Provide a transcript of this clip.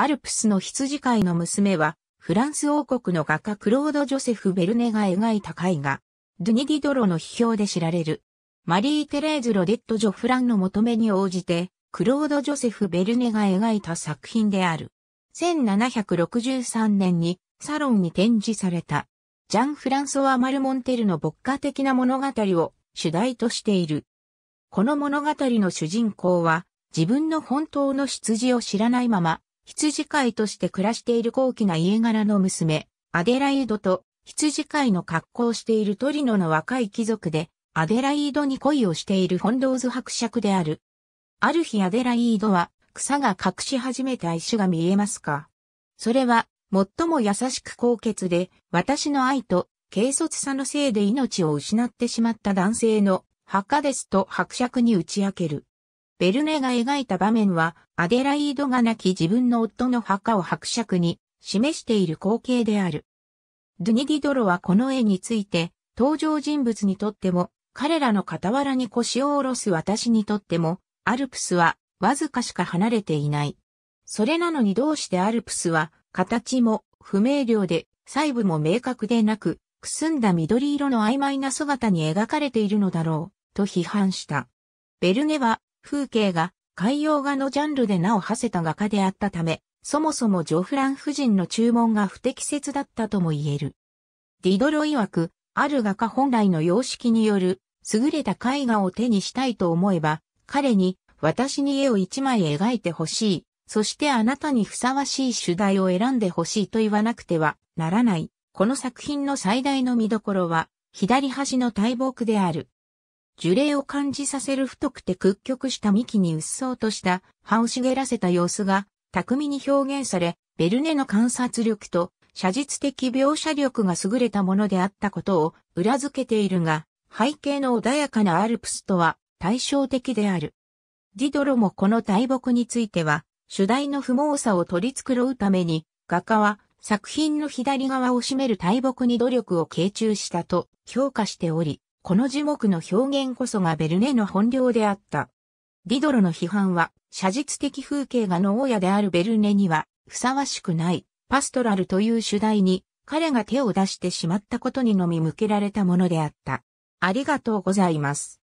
アルプスの羊飼いの娘は、フランス王国の画家クロード・ジョセフ・ベルネが描いた絵画、ドゥニディドロの批評で知られる。マリー・テレーズ・ロデット・ジョ・フランの求めに応じて、クロード・ジョセフ・ベルネが描いた作品である。1763年にサロンに展示された。ジャン・フランソワ・マルモンテルの牧歌的な物語を主題としている。この物語の主人公は自分の本当の羊を知らないまま羊飼いとして暮らしている高貴な家柄の娘、アデライードと羊飼いの格好をしているトリノの若い貴族で、アデライードに恋をしているフォンローズ伯爵である。ある日アデライードは草が隠し始めた石が見えますかそれは最も優しく高潔で私の愛と軽率さのせいで命を失ってしまった男性の墓ですと伯爵に打ち明ける。ベルネが描いた場面は、アデライードが亡き自分の夫の墓を伯爵に示している光景である。ドゥニディドロはこの絵について、登場人物にとっても、彼らの傍らに腰を下ろす私にとっても、アルプスはわずかしか離れていない。それなのにどうしてアルプスは、形も不明瞭で、細部も明確でなく、くすんだ緑色の曖昧な姿に描かれているのだろう、と批判した。ベルネは風景が海洋画のジャンルで名を馳せた画家であったため、そもそもジョフラン夫人の注文が不適切だったとも言える。ディドロ曰く、ある画家本来の様式による優れた絵画を手にしたいと思えば、彼に私に絵を一枚描いてほしい。そしてあなたにふさわしい主題を選んでほしいと言わなくてはならない。この作品の最大の見どころは、左端の大木である。樹齢を感じさせる太くて屈曲した幹にうっそうとした葉を茂らせた様子が巧みに表現され、ベルネの観察力と写実的描写力が優れたものであったことを裏付けているが、背景の穏やかなアルプスとは対照的である。ディドロもこの大木については、主題の不毛さを取り繕うために、画家は作品の左側を占める大木に努力を傾注したと評価しており、この樹木の表現こそがベルネの本領であった。ディドロの批判は、写実的風景が農家であるベルネには、ふさわしくない、パストラルという主題に、彼が手を出してしまったことにのみ向けられたものであった。ありがとうございます。